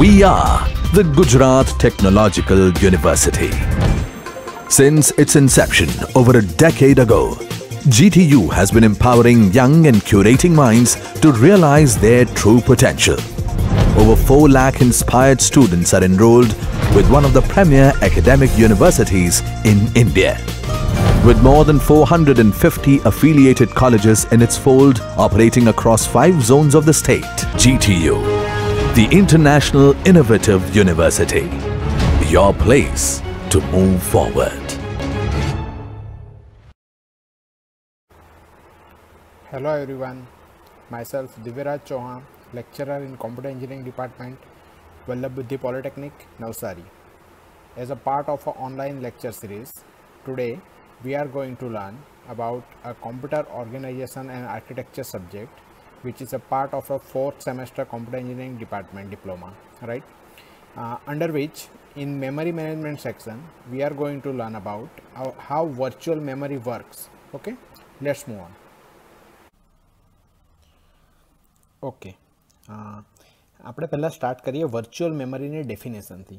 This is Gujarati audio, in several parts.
We are the Gujarat Technological University. Since its inception over a decade ago, GTU has been empowering young and curating minds to realize their true potential. Over 4 lakh inspired students are enrolled with one of the premier academic universities in India. With more than 450 affiliated colleges in its fold operating across five zones of the state, GTU the International Innovative University. Your place to move forward. Hello everyone. Myself Diviraj Chauhan, lecturer in Computer Engineering Department, Vallabhbudhi Polytechnic, Navsari. As a part of our online lecture series, today we are going to learn about a computer organization and architecture subject which is a part of a fourth semester computer engineering department diploma right uh, under which in memory management section we are going to learn about how, how virtual memory works okay let's move on Okay, okay uh, આપણે પહેલાં સ્ટાર્ટ કરીએ વર્ચ્યુઅલ મેમરીની ડેફિનેશનથી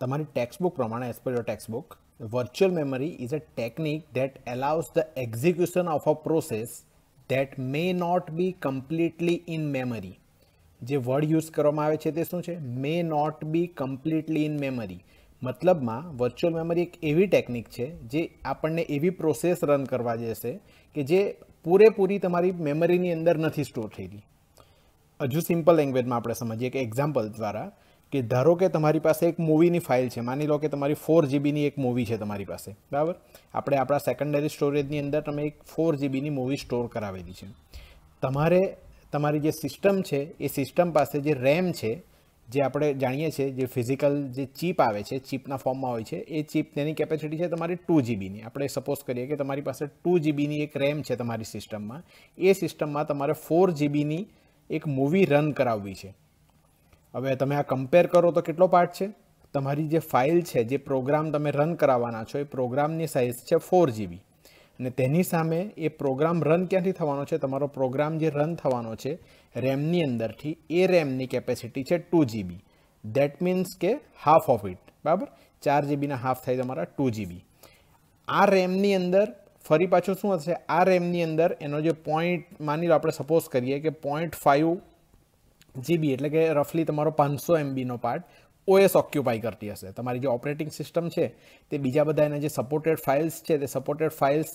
તમારી ટેક્સ્ટબુક પ્રમાણે as per your textbook. Virtual memory is a technique that allows the execution of a process that may not be completely in memory જે વર્ડ યુઝ કરવામાં આવે છે તે શું છે may not be completely in memory મતલબમાં વર્ચ્યુઅલ મેમરી એક એવી ટેકનિક છે જે આપણને એવી પ્રોસેસ રન કરવા જશે કે જે પૂરેપૂરી તમારી મેમરીની અંદર નથી સ્ટોર થયેલી હજુ સિમ્પલ લેંગ્વેજમાં આપણે સમજીએ કે એક્ઝામ્પલ દ્વારા કે ધારો કે તમારી પાસે એક મૂવીની ફાઇલ છે માની લો કે તમારી ફોર જીબીની એક મૂવી છે તમારી પાસે બરાબર આપણે આપણા સેકન્ડરી સ્ટોરેજની અંદર તમે એક ફોર જીબીની મૂવી સ્ટોર કરાવેલી છે તમારે તમારી જે સિસ્ટમ છે એ સિસ્ટમ પાસે જે રેમ છે જે આપણે જાણીએ છીએ જે ફિઝિકલ જે ચીપ આવે છે ચીપના ફોર્મમાં હોય છે એ ચીપ તેની કેપેસિટી છે તમારી ટુ જીબીની આપણે સપોઝ કરીએ કે તમારી પાસે ટુ જીબીની એક રેમ છે તમારી સિસ્ટમમાં એ સિસ્ટમમાં તમારે ફોર જીબીની એક મૂવી રન કરાવવી છે હવે તમે આ કમ્પેર કરો તો કેટલો પાર્ટ છે તમારી જે ફાઇલ છે જે પ્રોગ્રામ તમે રન કરાવવાના છો એ પ્રોગ્રામની સાઇઝ છે ફોર જીબી અને તેની સામે એ પ્રોગ્રામ રન ક્યાંથી થવાનો છે તમારો પ્રોગ્રામ જે રન થવાનો છે રેમની અંદરથી એ રેમની કેપેસિટી છે ટુ જીબી દેટ મીન્સ કે હાફ ઓફ ઇટ બરાબર ચાર જીબીના હાફ થાય તમારા ટુ જીબી આ રેમની અંદર ફરી પાછું શું હશે આ રેમની અંદર એનો જે પોઈન્ટ માની લો આપણે સપોઝ કરીએ કે પોઈન્ટ ફાઇવ જીબી એટલે કે રફલી તમારો પાંચસો એમબીનો પાર્ટ ઓએસ ઓક્યુપાઈ કરતી હશે તમારી જે ઓપરેટિંગ સિસ્ટમ છે તે બીજા બધા એના જે સપોર્ટેડ ફાઇલ્સ છે તે સપોર્ટેડ ફાઇલ્સ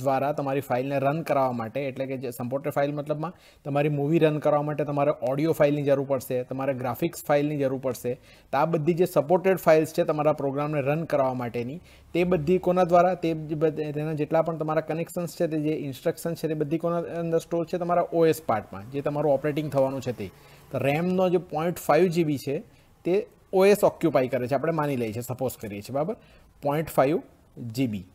દ્વારા તમારી ફાઇલને રન કરાવવા માટે એટલે કે જે સપોર્ટેડ ફાઇલ મતલબમાં તમારી મૂવી રન કરવા માટે તમારે ઓડિયો ફાઇલની જરૂર પડશે તમારે ગ્રાફિક્સ ફાઇલની જરૂર પડશે તો આ બધી જે સપોર્ટેડ ફાઇલ્સ છે તમારા પ્રોગ્રામને રન કરવા માટેની તે બધી કોના દ્વારા તે તેના જેટલા પણ તમારા કનેક્શન્સ છે તે જે ઇન્સ્ટ્રક્શન્સ છે તે બધી કોના અંદર સ્ટોર છે તમારા ઓએસ પાર્ટમાં જે તમારું ઓપરેટિંગ થવાનું છે તે તો રેમનો જે પોઈન્ટ ફાઇવ જીબી છે તે ઓએસ ઓક્યુપાઈ કરે છે આપણે માની લઈએ છીએ સપોઝ કરીએ છીએ બરાબર પોઈન્ટ ફાઇવ જીબી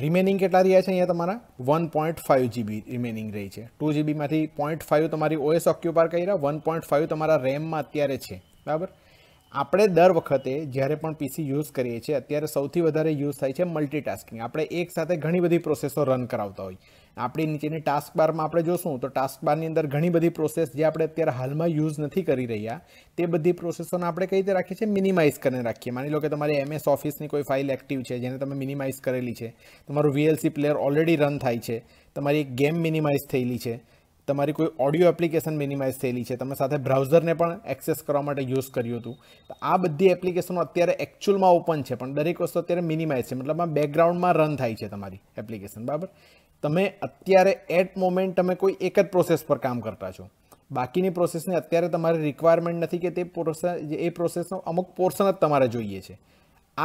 રિમેનિંગ કેટલા રહ્યા છે અહીંયા તમારા one point five GB remaining રહી છે ટુ જીબીમાંથી પોઈન્ટ ફાઇવ તમારી ઓએસ ઓક્યુપાર કરી રહ્યા વન પોઈન્ટ ફાઇવ તમારા રેમમાં અત્યારે છે બરાબર આપણે દર વખતે જ્યારે પણ પીસી યુઝ કરીએ છીએ અત્યારે સૌથી વધારે યુઝ થાય છે મલ્ટીટાસ્કિંગ આપણે એકસાથે ઘણી બધી પ્રોસેસો રન કરાવતા હોય આપણી નીચેની ટાસ્ક બારમાં આપણે જોશું તો ટાસ્ક બારની અંદર ઘણી બધી પ્રોસેસ જે આપણે અત્યારે હાલમાં યુઝ નથી કરી રહ્યા તે બધી પ્રોસેસોને આપણે કઈ રીતે રાખીએ છીએ મિનિમાઇઝ કરીને રાખીએ માની લો કે તમારી એમએસ ઓફિસની કોઈ ફાઇલ એક્ટિવ છે જેને તમે મિનિમાઇઝ કરેલી છે તમારું વીએલસી પ્લેયર ઓલરેડી રન થાય છે તમારી ગેમ મિનિમાઇઝ થયેલી છે તમારી કોઈ ઓડિયો એપ્લિકેશન મિનિમાઇઝ થયેલી છે તમે સાથે બ્રાઉઝરને પણ એક્સેસ કરવા માટે યુઝ કર્યું હતું તો આ બધી એપ્લિકેશનો અત્યારે એકચ્યુઅલમાં ઓપન છે પણ દરેક વસ્તુ અત્યારે મિનિમાઇઝ છે મતલબ આ બેકગ્રાઉન્ડમાં રન થાય છે તમારી એપ્લિકેશન બરાબર તમે અત્યારે એટ મોમેન્ટ તમે કોઈ એક જ પ્રોસેસ પર કામ કરતા છો બાકીની પ્રોસેસને અત્યારે તમારે રિક્વાયરમેન્ટ નથી કે તે પ્રોસેસ એ પ્રોસેસનો અમુક પોર્શન જ તમારે જોઈએ છે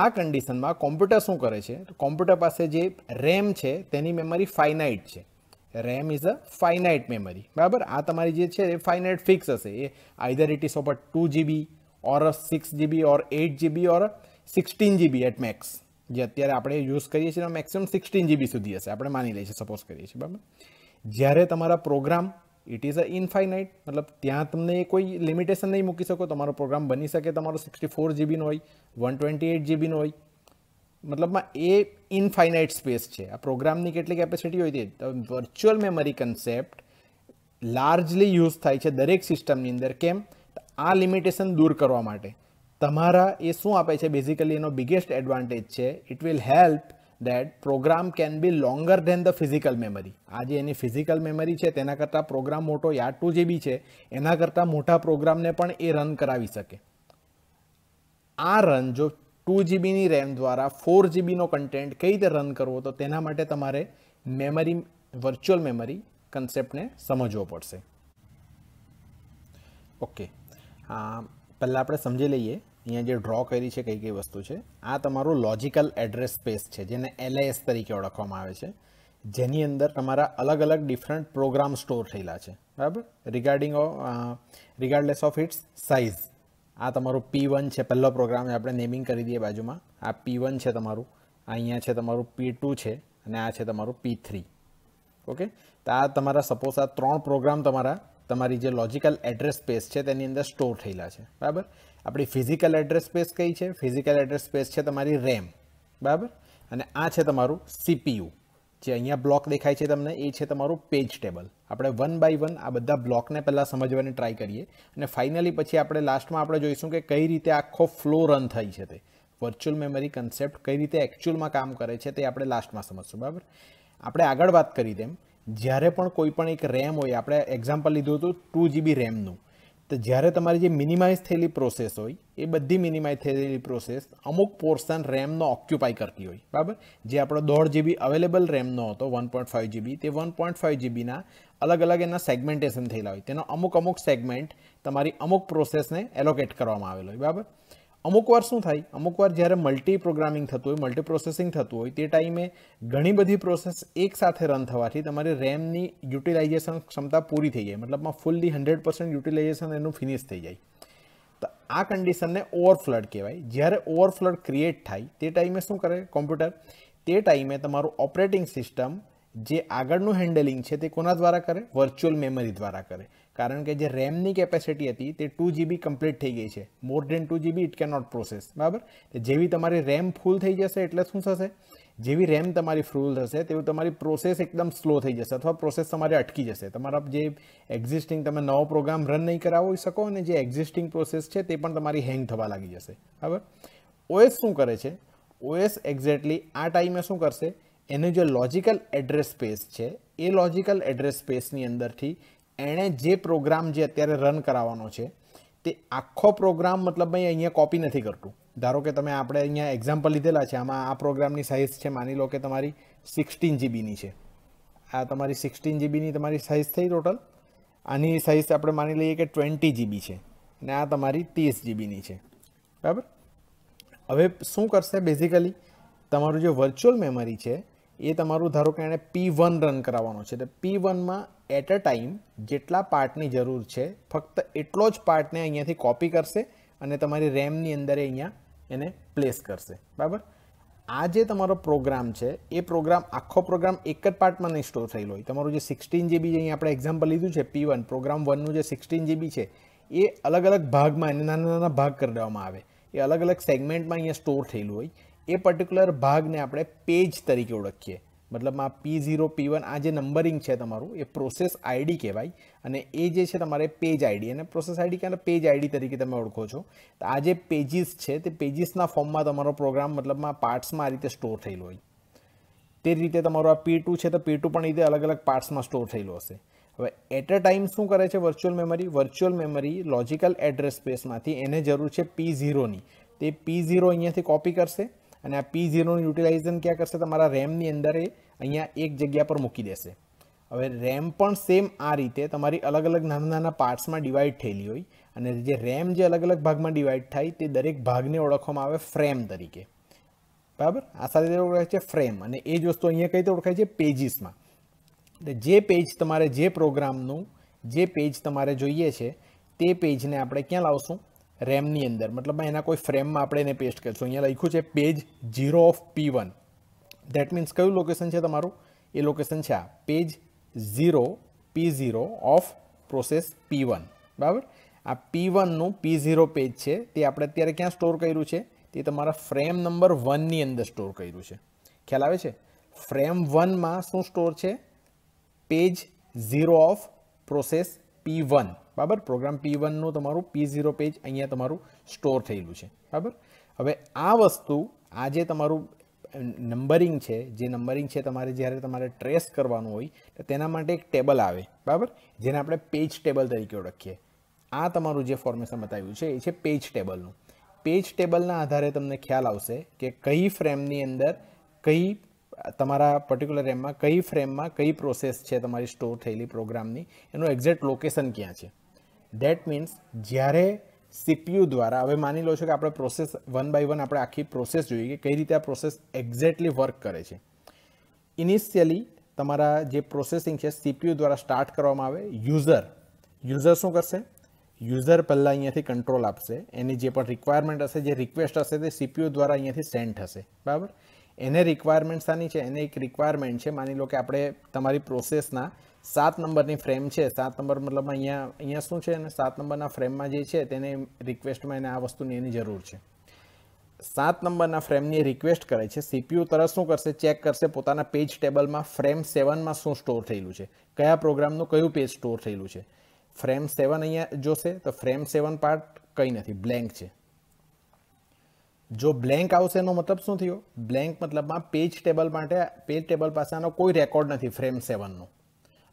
આ કન્ડિશનમાં કોમ્પ્યુટર શું કરે છે કોમ્પ્યુટર પાસે જે રેમ છે તેની મેમરી ફાઇનાઇટ છે RAM is a finite memory બરાબર આ તમારી જે છે એ ફાઇનાઇટ ફિક્સ હશે એ either it is of two GB or six GB or eight GB or sixteen GB at max જે અત્યારે આપણે યુઝ કરીએ છીએ મેક્સિમમ સિક્સટીન જીબી સુધી હશે આપણે માની લઈએ છીએ સપોઝ કરીએ છીએ બરાબર જ્યારે તમારા program it is a infinite મતલબ ત્યાં તમને કોઈ લિમિટેશન નહીં મૂકી શકો તમારો પ્રોગ્રામ બની શકે તમારો સિક્સટી ફોર જીબીનો હોય વન ટ્વેન્ટી એટ જીબીનો હોય મતલબમાં એ ઇનફાઇનાઇટ સ્પેસ છે આ પ્રોગ્રામની કેટલી કેપેસિટી હોય તે virtual memory concept largely use થાય છે દરેક સિસ્ટમની અંદર કેમ આ લિમિટેશન દૂર કરવા માટે તમારા એ શું આપે છે બેઝિકલી એનો બિગેસ્ટ એડવાન્ટેજ છે it will help that program can be longer than the physical memory આ જે એની ફિઝિકલ મેમરી છે તેના કરતાં પ્રોગ્રામ મોટો યા ટુ જીબી છે એના કરતાં મોટા પ્રોગ્રામને પણ એ રન કરાવી શકે આ રન જો ટુ જીબીની રેમ દ્વારા ફોર જીબીનો કન્ટેન્ટ કઈ રીતે રન કરવો તો તેના માટે તમારે મેમરી વર્ચ્યુઅલ મેમરી કન્સેપ્ટને સમજવો પડશે ઓકે પહેલાં આપણે સમજી લઈએ અહીંયા જે ડ્રો કરી છે કઈ કઈ વસ્તુ છે આ તમારું લોજિકલ એડ્રેસ સ્પેસ છે જેને એલએસ તરીકે ઓળખવામાં આવે છે જેની અંદર તમારા અલગ અલગ ડિફરન્ટ પ્રોગ્રામ સ્ટોર થયેલા છે બરાબર regarding regardless of its size આ તમારું પી વન છે પહેલો પ્રોગ્રામ આપણે નેમિંગ કરી દઈએ બાજુમાં આ પી વન છે તમારું આ અહીંયા છે તમારું પી ટુ છે અને આ છે તમારું પી થ્રી ઓકે તો આ તમારા સપોઝ આ ત્રણ પ્રોગ્રામ તમારા તમારી જે લોજિકલ એડ્રેસ સ્પેસ છે તેની અંદર સ્ટોર થયેલા છે બરાબર આપણી ફિઝિકલ એડ્રેસ સ્પેસ કઈ છે ફિઝિકલ એડ્રેસ સ્પેસ છે તમારી રેમ બરાબર અને આ છે તમારું સીપીયુ જે અહીંયા બ્લોક દેખાય છે તમને એ છે તમારું પેજ ટેબલ આપણે વન બાય વન આ બધા બ્લોકને પહેલાં સમજવાની ટ્રાય કરીએ અને ફાઇનલી પછી આપણે લાસ્ટમાં આપણે જોઈશું કે કઈ રીતે આખો ફ્લો રન થઈ છે તે વર્ચ્યુઅલ મેમરી કન્સેપ્ટ કઈ રીતે એકચ્યુઅલમાં કામ કરે છે તે આપણે લાસ્ટમાં સમજશું બરાબર આપણે આગળ વાત કરી તેમ જ્યારે પણ કોઈ પણ એક રેમ હોય આપણે એક્ઝામ્પલ લીધું હતું ટુ જીબી રેમનું તો જ્યારે તમારી જે મિનિમાઇઝ થયેલી પ્રોસેસ હોય એ બધી મિનિમાઇઝ થયેલી પ્રોસેસ અમુક પોર્શન રેમનો ઓક્યુપાય કરતી હોય બરાબર જે આપણો દોઢ જીબી અવેલેબલ રેમનો હતો વન પોઈન્ટ ફાઇવ જીબી તે વન પોઈન્ટ ફાઇવ જીબીના અલગ અલગ એના સેગમેન્ટેશન થયેલા હોય તેનો અમુક અમુક સેગમેન્ટ તમારી અમુક પ્રોસેસને એલોકેટ કરવામાં આવેલો હોય બરાબર અમુક વાર શું થાય અમુક વાર જ્યારે મલ્ટી પ્રોગ્રામિંગ થતું હોય મલ્ટી પ્રોસેસિંગ થતું હોય તે ટાઈમે ઘણી બધી પ્રોસેસ એકસાથે રન થવાથી તમારી રેમની યુટિલાઇઝેશન ક્ષમતા પૂરી થઈ જાય મતલબમાં ફૂલ્લી હંડ્રેડ પર્સન્ટ યુટિલાઇઝેશન એનું ફિનિશ થઈ જાય તો આ કન્ડિશનને ઓવરફ્લડ કહેવાય જ્યારે ઓવરફ્લડ ક્રિએટ થાય તે ટાઈમે શું કરે કોમ્પ્યુટર તે ટાઈમે તમારું ઓપરેટિંગ સિસ્ટમ જે આગળનું હેન્ડલિંગ છે તે કોના દ્વારા કરે વર્ચ્યુઅલ મેમરી દ્વારા કરે કારણ કે જે રેમની કેપેસિટી હતી તે ટુ જીબી કમ્પ્લીટ થઈ ગઈ છે more than two GB it can not process બરાબર જેવી તમારી રેમ ફૂલ થઈ જશે એટલે શું થશે જેવી રેમ તમારી ફૂલ થશે તેવું તમારી પ્રોસેસ એકદમ સ્લો થઈ જશે અથવા પ્રોસેસ તમારે અટકી જશે તમારા જે એક્ઝિસ્ટિંગ તમે નવો પ્રોગ્રામ રન નહીં કરાવી શકો અને જે એક્ઝિસ્ટિંગ પ્રોસેસ છે તે પણ તમારી હેંગ થવા લાગી જશે બરાબર ઓએસ શું કરે છે ઓએસ એક્ઝેક્ટલી આ ટાઈમે શું કરશે એનું જે લોજિકલ એડ્રેસ સ્પેસ છે એ લોજિકલ એડ્રેસ સ્પેસની અંદરથી એણે જે પ્રોગ્રામ જે અત્યારે રન કરાવવાનો છે તે આખો પ્રોગ્રામ મતલબ ભાઈ અહીંયા કોપી નથી કરતું ધારો કે તમે આપણે અહીંયા એક્ઝામ્પલ લીધેલા છે આમાં આ પ્રોગ્રામની સાઇઝ છે માની લો કે તમારી સિક્સટીન જીબીની છે આ તમારી સિક્સટીન જીબીની તમારી સાઇઝ થઈ ટોટલ આની સાઇઝ આપણે માની લઈએ કે ટ્વેન્ટી જીબી છે અને આ તમારી ત્રીસ જીબીની છે બરાબર હવે શું કરશે બેઝિકલી તમારું જે વર્ચ્યુઅલ મેમરી છે એ તમારું ધારો કે એણે પી વન રન કરાવવાનો છે એટલે પી વનમાં એટ અ ટાઈમ જેટલા પાર્ટની જરૂર છે ફક્ત એટલો જ પાર્ટને અહીંયાથી કોપી કરશે અને તમારી રેમની અંદર અહીંયા એને પ્લેસ કરશે બરાબર આ જે તમારો પ્રોગ્રામ છે એ પ્રોગ્રામ આખો પ્રોગ્રામ એક જ પાર્ટમાં નહીં સ્ટોર થયેલો હોય તમારું જે સિક્સટીન જીબી જે અહીંયા આપણે એક્ઝામ્પલ લીધું છે પી વન પ્રોગ્રામ વનનું જે સિક્સટીન જીબી છે એ અલગ અલગ ભાગમાં એને નાના નાના ભાગ કરી દેવામાં આવે એ અલગ અલગ સેગમેન્ટમાં અહીંયા સ્ટોર થયેલું હોય એ પર્ટિક્યુલર ભાગને આપણે પેજ તરીકે ઓળખીએ મતલબમાં પી ઝીરો પી વન આ જે નંબરિંગ છે તમારું એ પ્રોસેસ આઈડી કહેવાય અને એ જે છે તમારે પેજ આઈડી અને પ્રોસેસ આઈડી કે પેજ આઈડી તરીકે તમે ઓળખો છો તો આ જે પેજીસ છે તે પેજીસના ફોર્મમાં તમારો પ્રોગ્રામ મતલબમાં પાર્ટ્સમાં આ રીતે સ્ટોર થયેલો હોય તે રીતે તમારું આ પી છે તો પી ટુ પણ રીતે અલગ અલગ પાર્ટ્સમાં સ્ટોર થયેલું હશે હવે એટ અ ટાઈમ શું કરે છે virtual memory virtual memory logical address સ્પેસમાંથી એને જરૂર છે પી ઝીરોની તે પી ઝીરો અહીંયાથી કોપી કરશે અને આ પી ઝીરોનું યુટિલાઇઝેશન ક્યાં કરશે તમારા રેમની અંદર એ અહીંયા એક જગ્યા પર મૂકી દેશે હવે રેમ પણ સેમ આ રીતે તમારી અલગ અલગ નાના નાના પાર્ટ્સમાં ડિવાઈડ થયેલી હોય અને જે રેમ જે અલગ અલગ ભાગમાં ડિવાઈડ થાય તે દરેક ભાગને ઓળખવામાં આવે ફ્રેમ તરીકે બરાબર આ સાથે ઓળખાય છે ફ્રેમ અને એ જ વસ્તુ અહીંયા કઈ રીતે ઓળખાય છે પેજીસમાં એટલે જે પેજ તમારે જે પ્રોગ્રામનું જે પેજ તમારે જોઈએ છે તે પેજને આપણે ક્યાં લાવશું રેમની અંદર મતલબમાં એના કોઈ ફ્રેમમાં આપણે એને પેસ્ટ કરીશું અહીંયા લખ્યું છે page zero of P one that means કયું લોકેશન છે તમારું એ લોકેશન છે આ page zero P zero of process P one બરાબર આ પી વનનું પી ઝીરો પેજ છે તે આપણે અત્યારે ક્યાં સ્ટોર કર્યું છે તે તમારા ફ્રેમ નંબર વનની અંદર સ્ટોર કર્યું છે ખ્યાલ આવે છે ફ્રેમ વનમાં શું સ્ટોર છે page zero of process P one બરાબર પ્રોગ્રામ પી વનનું તમારું પી ઝીરો પેજ અહીંયા તમારું સ્ટોર થયેલું છે બરાબર હવે આ વસ્તુ આ જે તમારું નંબરિંગ છે જે નંબરિંગ છે તમારે જ્યારે તમારે ટ્રેસ કરવાનું હોય તો તેના માટે એક ટેબલ આવે બરાબર જેને આપણે પેજ ટેબલ તરીકે ઓળખીએ આ તમારું જે ફોર્મેશન બતાવ્યું છે એ છે પેજ ટેબલનું પેજ ટેબલના આધારે તમને ખ્યાલ આવશે કે કઈ ફ્રેમની અંદર કઈ તમારા પર્ટિક્યુલર રેમમાં કઈ ફ્રેમમાં કઈ પ્રોસેસ છે તમારી સ્ટોર થયેલી પ્રોગ્રામની એનું એક્ઝેક્ટ લોકેશન ક્યાં છે દેટ મીન્સ જ્યારે સીપીયુ દ્વારા હવે માની લો છો કે આપણે પ્રોસેસ વન બાય વન આપણે આખી પ્રોસેસ જોઈએ કે કઈ રીતે આ પ્રોસેસ એક્ઝેક્ટલી વર્ક કરે છે ઇનિશિયલી તમારા જે પ્રોસેસિંગ છે સીપીયુ દ્વારા સ્ટાર્ટ કરવામાં આવે યુઝર યુઝર શું કરશે યુઝર પહેલાં અહીંયાથી કંટ્રોલ આપશે એની જે પણ રિક્વાયરમેન્ટ હશે જે રિક્વેસ્ટ હશે તે સીપીયુ દ્વારા અહીંયાથી સેન્ડ થશે બરાબર એને રિક્વાયરમેન્ટ સાની છે એને એક રિક્વાયરમેન્ટ છે માની લો કે આપણે તમારી પ્રોસેસના સાત નંબરની ફ્રેમ છે સાત નંબર મતલબ અહીંયા અહીંયા શું છે અને સાત નંબરના ફ્રેમમાં જે છે તેને રિક્વેસ્ટમાં એને આ વસ્તુની એની જરૂર છે સાત નંબરના ફ્રેમની રિક્વેસ્ટ કરે છે સીપીયુ તરત શું કરશે ચેક કરશે પોતાના પેજ ટેબલમાં ફ્રેમ સેવનમાં શું સ્ટોર થયેલું છે કયા પ્રોગ્રામનું કયું પેજ સ્ટોર થયેલું છે ફ્રેમ સેવન અહીંયા જોશે તો ફ્રેમ સેવન પાર્ટ કંઈ નથી બ્લેન્ક છે જો બ્લેન્ક આવશે એનો મતલબ શું થયો બ્લેન્ક મતલબમાં પેજ ટેબલ માટે પેજ ટેબલ પાસે આનો કોઈ રેકોર્ડ નથી ફ્રેમ સેવનનો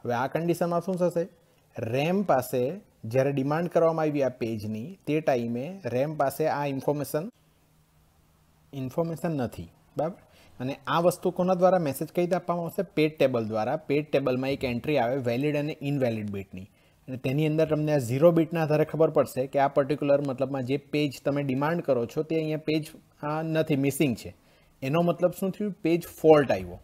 હવે આ કન્ડિશનમાં શું થશે રેમ પાસે જ્યારે ડિમાન્ડ કરવામાં આવી આ પેજની તે ટાઈમે રેમ પાસે આ ઇન્ફોર્મેશન ઇન્ફોર્મેશન નથી બરાબર અને આ વસ્તુ કોના દ્વારા મેસેજ કઈ રીતે આપવામાં આવશે પેડ ટેબલ દ્વારા પેડ ટેબલમાં એક એન્ટ્રી આવે વેલિડ અને ઇનવેલિડ બીટની અને તેની અંદર તમને આ ઝીરો બીટના આધારે ખબર પડશે કે આ પર્ટિક્યુલર મતલબમાં જે પેજ તમે ડિમાન્ડ કરો છો તે અહીંયા પેજ નથી મિસિંગ છે એનો મતલબ શું થયું પેજ ફોલ્ટ આવ્યો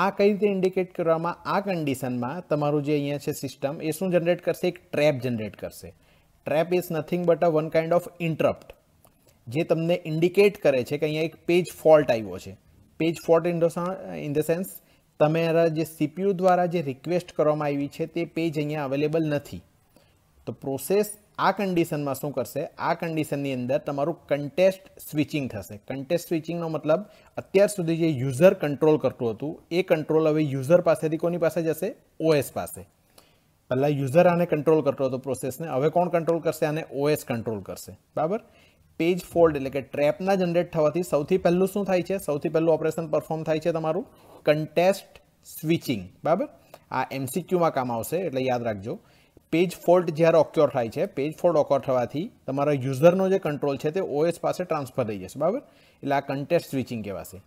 આ કઈ રીતે ઇન્ડિકેટ કરવામાં આ કન્ડિશનમાં તમારું જે અહીંયા છે સિસ્ટમ એ શું જનરેટ કરશે એક ટ્રેપ જનરેટ કરશે trap is nothing but a one kind of interrupt જે તમને ઇન્ડિકેટ કરે છે કે અહીંયા એક પેજ ફોલ્ટ આવ્યો છે page fault in the in the sense તમારા જે સીપીયુ દ્વારા જે રિક્વેસ્ટ કરવામાં આવી છે તે પેજ અહીંયા અવેલેબલ નથી તો પ્રોસેસ આ કન્ડિશનમાં શું કરશે આ કન્ડિશનની અંદર તમારું કન્ટેસ્ટ સ્વિચિંગ થશે કન્ટેસ્ટ સ્વિચિંગનો મતલબ અત્યાર સુધી જે યુઝર કંટ્રોલ કરતું હતું એ કંટ્રોલ હવે યુઝર પાસેથી કોની પાસે જશે ઓએસ પાસે પહેલાં યુઝર આને કંટ્રોલ કરતો હતો પ્રોસેસને હવે કોણ કંટ્રોલ કરશે આને ઓએસ કંટ્રોલ કરશે બરાબર પેજ ફોલ્ડ એટલે કે ટ્રેપના જનરેટ થવાથી સૌથી પહેલું શું થાય છે સૌથી પહેલું ઓપરેશન પરફોર્મ થાય છે તમારું કન્ટેસ્ટ સ્વિચિંગ બરાબર આ એમસીક્યુમાં કામ આવશે એટલે યાદ રાખજો પેજ ફોલ્ટ જ્યારે ઓક્યોર થાય છે પેજ ફોલ્ટ ઓક્યોર થવાથી તમારા યુઝરનો જે કંટ્રોલ છે તે ઓએસ પાસે ટ્રાન્સફર થઈ જશે બરાબર એટલે આ કન્ટેસ્ટ સ્વિચિંગ કહેવાશે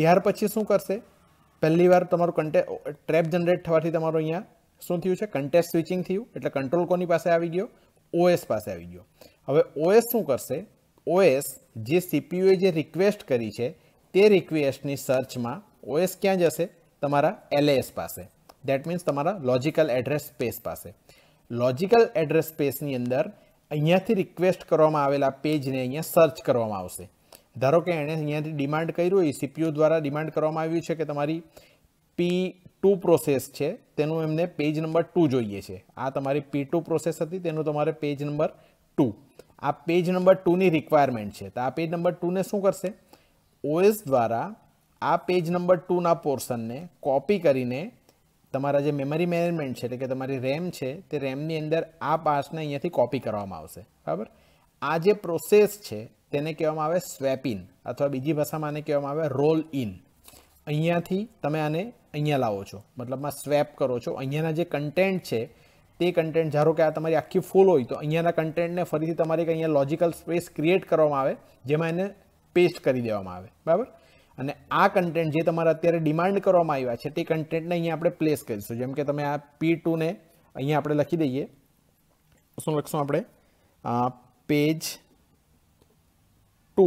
ત્યાર પછી શું કરશે પહેલી વાર તમારું કન્ટે ટ્રેપ જનરેટ થવાથી તમારું અહીંયા શું થયું છે કન્ટેસ્ટ સ્વિચિંગ થયું એટલે કંટ્રોલ કોની પાસે આવી ગયો ઓએસ પાસે આવી ગયો હવે ઓએસ શું કરશે ઓએસ જે સીપીયુએ જે રિક્વેસ્ટ કરી છે તે રિક્વેસ્ટની સર્ચમાં ઓએસ ક્યાં જશે તમારા એલએએસ પાસે દેટ મીન્સ તમારા લોજિકલ એડ્રેસ સ્પેસ પાસે લોજિકલ એડ્રેસ સ્પેસની અંદર અહીંયાથી રિક્વેસ્ટ કરવામાં આવેલા પેજને અહીંયા સર્ચ કરવામાં આવશે ધારો કે એણે અહીંયાથી ડિમાન્ડ કર્યું હોય સીપીયુ દ્વારા ડિમાન્ડ કરવામાં આવ્યું છે કે તમારી પી ટુ પ્રોસેસ છે તેનું એમને પેજ નંબર ટુ જોઈએ છે આ તમારી પી ટુ પ્રોસેસ હતી તેનું તમારે પેજ નંબર ટુ આ પેજ નંબર ટુની રિક્વાયરમેન્ટ છે તો આ પેજ નંબર ટુને શું કરશે ઓએસ દ્વારા આ પેજ નંબર ટુના પોર્શનને કોપી કરીને તમારા જે મેમરી મેનેજમેન્ટ છે એટલે કે તમારી રેમ છે તે રેમની અંદર આ પાર્ટ્સને અહીંયાથી કોપી કરવામાં આવશે બરાબર આ જે પ્રોસેસ છે તેને કહેવામાં આવે સ્વેપ ઇન અથવા બીજી ભાષામાં આને કહેવામાં આવે રોલ ઇન અહીંયાથી તમે આને અહીંયા લાવો છો મતલબમાં સ્વેપ કરો છો અહીંયાના જે કન્ટેન્ટ છે તે કન્ટેન્ટ ધારો કે આ તમારી આખી ફૂલ હોય તો અહીંયાના કન્ટેન્ટને ફરીથી તમારે અહીંયા લોજિકલ સ્પેસ ક્રિએટ કરવામાં આવે જેમાં એને પેસ્ટ કરી દેવામાં આવે બરાબર અને આ કન્ટેન્ટ જે તમારા અત્યારે ડિમાન્ડ કરવામાં આવ્યા છે તે કન્ટેન્ટને અહીંયા આપણે પ્લેસ કરીશું જેમ કે તમે આ પી ટુને અહીંયા આપણે લખી દઈએ શું લખશું આપણે page two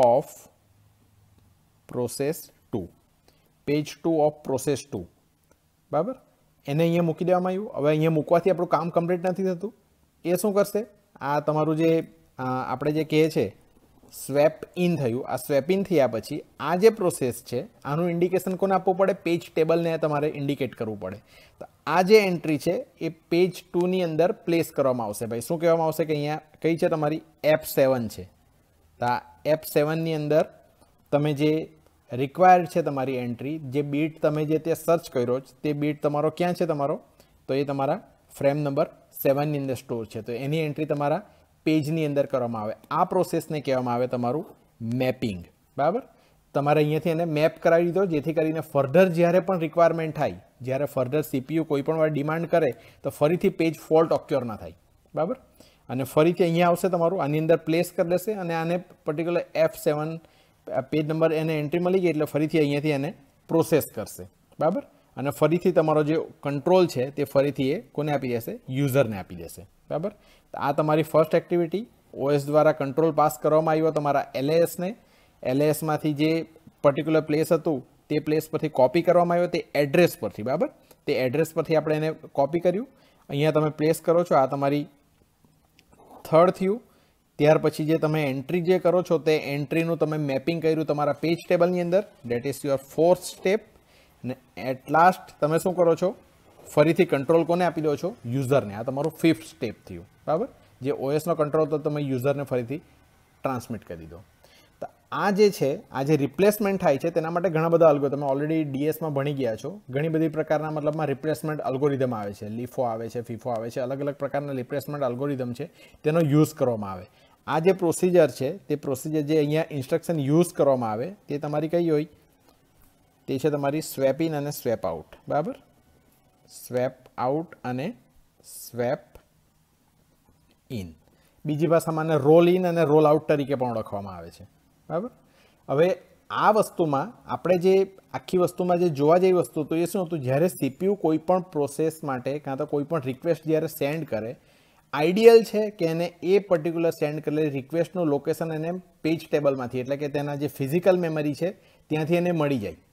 of process two page two of process two બરાબર એને અહીંયા મૂકી દેવામાં આવ્યું હવે અહીંયા મૂકવાથી આપણું કામ કમ્પ્લીટ નથી થતું એ શું કરશે આ તમારું જે આપણે જે કહે છે સ્વેપ ઇન થયું આ સ્વેપ ઇન થયા પછી આ જે પ્રોસેસ છે આનું ઇન્ડિકેશન કોને આપવું પડે પેજ ટેબલને તમારે ઇન્ડિકેટ કરવું પડે તો આ જે એન્ટ્રી છે એ પેજ ટુની અંદર પ્લેસ કરવામાં આવશે ભાઈ શું કહેવામાં આવશે કે અહીંયા કઈ છે તમારી એપ સેવન છે તો આ એપ સેવનની અંદર તમે જે રિક્વાયર્ડ છે તમારી એન્ટ્રી જે બીટ તમે જે તે સર્ચ કર્યો છે તે બીટ તમારો ક્યાં છે તમારો તો એ તમારા ફ્રેમ નંબર સેવનની અંદર સ્ટોર છે તો એની એન્ટ્રી તમારા પેજની અંદર કરવામાં આવે આ પ્રોસેસને કહેવામાં આવે તમારું મેપિંગ બરાબર તમારે અહીંયાથી એને મેપ કરાવી દીધો જેથી કરીને ફર્ધર જ્યારે પણ રિક્વાયરમેન્ટ થાય જ્યારે ફર્ધર સીપીયુ કોઈ પણ વાર ડિમાન્ડ કરે તો ફરીથી પેજ ફોલ્ટ ઓક્યોર ના થાય બરાબર અને ફરીથી અહીંયા આવશે તમારું આની અંદર પ્લેસ કરી દેશે અને આને particular F seven page number એને એન્ટ્રી મળી ગઈ એટલે ફરીથી અહીંયાથી એને પ્રોસેસ કરશે બરાબર અને ફરીથી તમારો જે કંટ્રોલ છે તે ફરીથી એ કોને આપી દેશે યુઝરને આપી દેશે બરાબર આ તમારી ફર્સ્ટ એક્ટિવિટી ઓએસ દ્વારા કંટ્રોલ પાસ કરવામાં આવ્યો તમારા એલએએસને એલએએસમાંથી જે પર્ટિક્યુલર પ્લેસ હતું તે પ્લેસ પરથી કોપી કરવામાં આવ્યો તે એડ્રેસ પરથી બરાબર તે એડ્રેસ પરથી આપણે એને કોપી કર્યું અહીંયા તમે પ્લેસ કરો છો આ તમારી થર્ડ થયું ત્યાર પછી જે તમે એન્ટ્રી જે કરો છો તે એન્ટ્રીનું તમે મેપિંગ કર્યું તમારા પેજ ટેબલની અંદર that is your fourth step અને એટ લાસ્ટ તમે શું કરો છો ફરીથી કંટ્રોલ કોને આપી દો છો યુઝરને આ તમારું ફિફ્થ સ્ટેપ થયું બરાબર જે ઓએસનો કંટ્રોલ તો તમે યુઝરને ફરીથી ટ્રાન્સમિટ કરી દીધો તો આ જે છે આ જે રિપ્લેસમેન્ટ થાય છે તેના માટે ઘણા બધા અલગો તમે ઓલરેડી ડીએસમાં ભણી ગયા છો ઘણી બધી પ્રકારના મતલબમાં રિપ્લેસમેન્ટ અલ્ગોરિધમ આવે છે લીફો આવે છે ફીફો આવે છે અલગ અલગ પ્રકારના રિપ્લેસમેન્ટ અલ્ગોરિધમ છે તેનો યુઝ કરવામાં આવે આ જે પ્રોસિજર છે તે પ્રોસિજર જે અહીંયા ઇન્સ્ટ્રક્શન યુઝ કરવામાં આવે તે તમારી કઈ હોય તે છે તમારી સ્વેપ ઇન અને સ્વેપ આઉટ બરાબર સ્વેપ આઉટ અને સ્વેપ ઇન બીજી ભાષામાં આને રોલ ઇન અને રોલ આઉટ તરીકે પણ ઓળખવામાં આવે છે બરાબર હવે આ વસ્તુમાં આપણે જે આખી વસ્તુમાં જે જોવા જેવી વસ્તુ તો એ શું હતું જ્યારે સીપીયુ કોઈ પણ પ્રોસેસ માટે કાં તો કોઈ પણ રિક્વેસ્ટ જ્યારે સેન્ડ કરે આઈડિયલ છે કે એને એ પર્ટિક્યુલર સેન્ડ કરેલી રિક્વેસ્ટનું લોકેશન એને પેજ ટેબલમાંથી એટલે કે તેના જે ફિઝિકલ મેમરી છે ત્યાંથી એને મળી જાય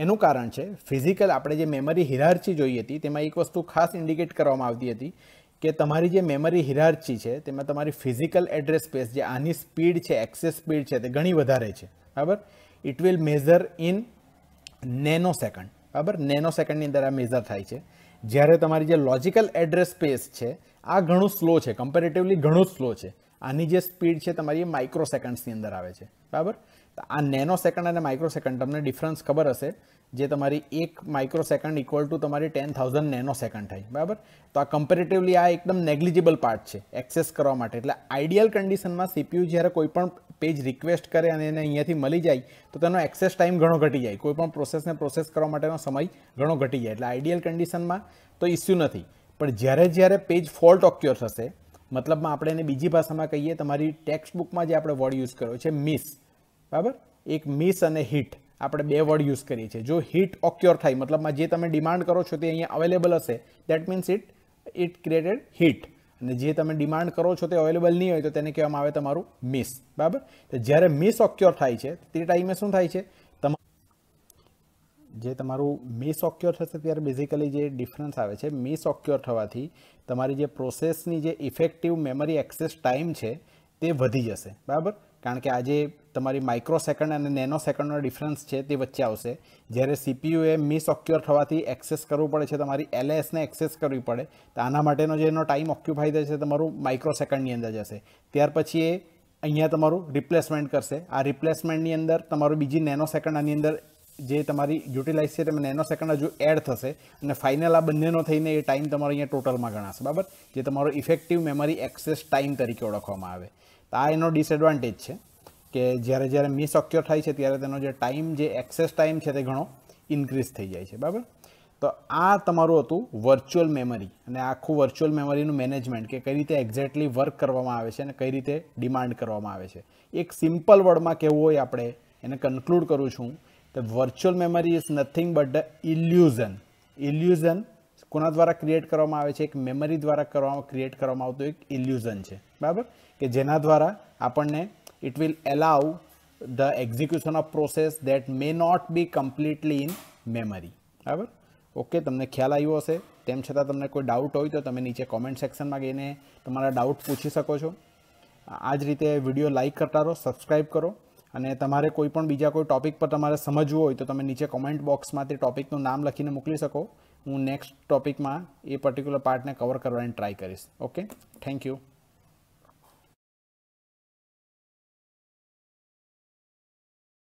એનું કારણ છે ફિઝિકલ આપણે જે મેમરી હિરાર્ચી જોઈ હતી તેમાં એક વસ્તુ ખાસ ઇન્ડિકેટ કરવામાં આવતી હતી કે તમારી જે મેમરી હિરાર્ચી છે તેમાં તમારી ફિઝિકલ એડ્રેસ સ્પેસ જે આની સ્પીડ છે એક્સેસ સ્પીડ છે તે ઘણી વધારે છે બરાબર it will measure in nano second બરાબર નેનો સેકન્ડની અંદર આ મેઝર થાય છે જ્યારે તમારી જે લોજિકલ એડ્રેસ સ્પેસ છે આ ઘણું સ્લો છે કમ્પેરેટિવલી ઘણું સ્લો છે આની જે સ્પીડ છે તમારી માઇક્રો સેકન્ડ્સની અંદર આવે છે બરાબર આ નેનો સેકન્ડ અને માઇક્રો સેકન્ડ તમને ડિફરન્સ ખબર હશે જે તમારી એક માઇક્રો સેકન્ડ ઇક્વલ ટુ તમારી ટેન થાઉઝન્ડ નેનો સેકન્ડ થાય બરાબર તો આ કમ્પેરેટિવલી આ એકદમ નેગ્લિજિબલ પાર્ટ છે એક્સેસ કરવા માટે એટલે આઈડિયલ કન્ડિશનમાં સીપીયુ જ્યારે કોઈપણ પેજ રિક્વેસ્ટ કરે અને એને અહીંયાથી મળી જાય તો તેનો એક્સેસ ટાઈમ ઘણો ઘટી જાય કોઈ પણ પ્રોસેસને પ્રોસેસ કરવા માટેનો સમય ઘણો ઘટી જાય એટલે આઈડિયલ કન્ડિશનમાં તો ઇસ્યુ નથી પણ જ્યારે જ્યારે પેજ ફોલ્ટ ઓક્યોર થશે મતલબમાં આપણે એને બીજી ભાષામાં કહીએ તમારી ટેક્સ્ટ બુકમાં જે આપણે વર્ડ યુઝ કર્યો છે મિસ બરાબર એક મિસ અને હિટ આપણે બે વર્ડ યુઝ કરીએ છીએ જો હિટ ઓક્યોર થાય મતલબમાં જે તમે ડિમાન્ડ કરો છો તે અહીંયા અવેલેબલ હશે that means it it created hit અને જે તમે ડિમાન્ડ કરો છો તે અવેલેબલ નહીં હોય તો તેને કહેવામાં આવે તમારું મિસ બરાબર તો જ્યારે મિસ ઓક્યોર થાય છે તે ટાઈમે શું થાય છે જે તમારું મિસ ઓક્યોર થશે ત્યારે બેઝિકલી જે ડિફરન્સ આવે છે મિસ ઓક્યોર થવાથી તમારી જે પ્રોસેસની જે ઇફેક્ટિવ મેમરી એક્સેસ ટાઈમ છે તે વધી જશે બરાબર કારણ કે આજે તમારી માઇક્રો સેકન્ડ અને નેનો સેકન્ડનો ડિફરન્સ છે તે વચ્ચે આવશે જ્યારે સીપીયુ એ મિસ ઓક્યોર થવાથી એક્સેસ કરવું પડે છે તમારી એલએસને એક્સેસ કરવી પડે તો આના માટેનો જે એનો ટાઈમ ઓક્યુપાઈ થશે તમારું માઇક્રો સેકન્ડની અંદર જશે ત્યાર પછી એ અહીંયા તમારું રિપ્લેસમેન્ટ કરશે આ રિપ્લેસમેન્ટની અંદર તમારું બીજી નેનો સેકન્ડ આની અંદર જે તમારી યુટિલાઇઝ છે તેમાં નેનો સેકન્ડ હજુ એડ થશે અને ફાઇનલ આ બંનેનો થઈને એ ટાઈમ તમારો અહીંયા ટોટલમાં ગણાશે બરાબર જે તમારો ઇફેક્ટિવ મેમરી એક્સેસ ટાઈમ તરીકે ઓળખવામાં આવે તો આ એનો ડિસએડવાન્ટેજ છે કે જ્યારે જ્યારે મિસ ઓક્યોર થાય છે ત્યારે તેનો જે ટાઈમ જે એક્સેસ ટાઈમ છે તે ઘણો ઇન્ક્રીઝ થઈ જાય છે બરાબર તો આ તમારું હતું વર્ચ્યુઅલ મેમરી અને આખું વર્ચ્યુઅલ મેમરીનું મેનેજમેન્ટ કે કઈ રીતે એક્ઝેક્ટલી વર્ક કરવામાં આવે છે અને કઈ રીતે ડિમાન્ડ કરવામાં આવે છે એક સિમ્પલ વર્ડમાં કહેવું હોય આપણે એને કન્ક્લુડ કરું છું તો virtual memory is nothing but the illusion illusion કોના દ્વારા ક્રિએટ કરવામાં આવે છે એક મેમરી દ્વારા કરવામાં ક્રિએટ કરવામાં આવતું એક ઇલ્યુઝન છે બરાબર કે જેના દ્વારા આપણને it will allow the execution of process that may not be completely in memory બરાબર ઓકે તમને ખ્યાલ આવ્યો હશે તેમ છતાં તમને કોઈ ડાઉટ હોય તો તમે નીચે કોમેન્ટ સેક્શનમાં ગઈને તમારા ડાઉટ પૂછી શકો છો આ જ રીતે વિડીયો લાઇક કરતા રહો સબસ્ક્રાઈબ કરો અને તમારે કોઈ પણ બીજા કોઈ ટોપિક પર તમારે સમજવું હોય તો તમે નીચે કોમેન્ટ બોક્સમાં તે ટૉપિકનું નામ લખીને મોકલી શકો હું નેક્સ્ટ ટોપિકમાં એ પર્ટિક્યુલર પાર્ટને કવર કરવાની ટ્રાય કરીશ ઓકે થેન્ક યુ